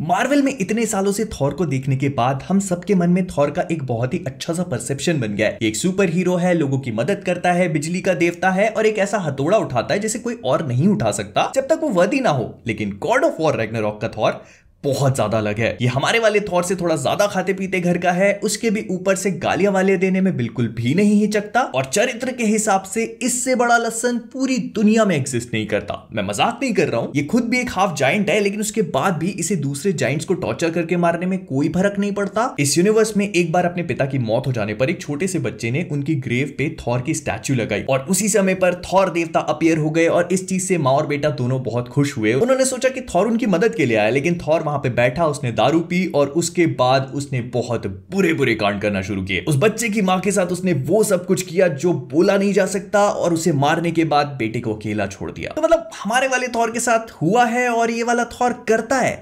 Marvel में इतने सालों से थॉर को देखने के बाद हम सबके मन में थॉर का एक बहुत ही अच्छा सा परसेप्शन बन गया है एक सुपर हीरो है लोगों की मदद करता है बिजली का देवता है और एक ऐसा हथौड़ा उठाता है जिसे कोई और नहीं उठा सकता जब तक वो वर्दी ना हो लेकिन गॉड ऑफ वॉर रेगनर का थॉर बहुत ज्यादा अलग है ये हमारे वाले तौर से थोड़ा ज्यादा खाते पीते घर का है उसके भी ऊपर से गालियां वाले देने में बिल्कुल भी नहीं हिचकता और चरित्र के हिसाब से इससे बड़ा लसन पूरी दुनिया में एग्जिस्ट नहीं करता मैं मजाक नहीं कर रहा हूँ ये खुद भी एक हाफ जाइंट है लेकिन उसके बाद भी इसे दूसरे जाइंट्स को टॉर्चर करके मारने में कोई फर्क नहीं पड़ता इस यूनिवर्स में एक बार अपने पिता की मौत हो जाने पर एक छोटे से बच्चे ने उनकी ग्रेव पे थॉर की स्टैच्यू लगाई और उसी समय पर थॉर देवता अपियर हो गए और इस चीज से माँ और बेटा दोनों बहुत खुश हुए उन्होंने सोचा कि थॉर उनकी मदद के लिए आया लेकिन थॉर वहां पे बैठा उसने दारू पी और उसके बाद उसने बहुत बुरे बुरे कांड करना शुरू किए उस बच्चे की माँ के साथ उसने वो सब कुछ किया जो बोला नहीं जा सकता और उसे मारने के बाद बेटे को अकेला छोड़ दिया तो मतलब हमारे वाले थौर के साथ हुआ है और ये वाला थौर करता है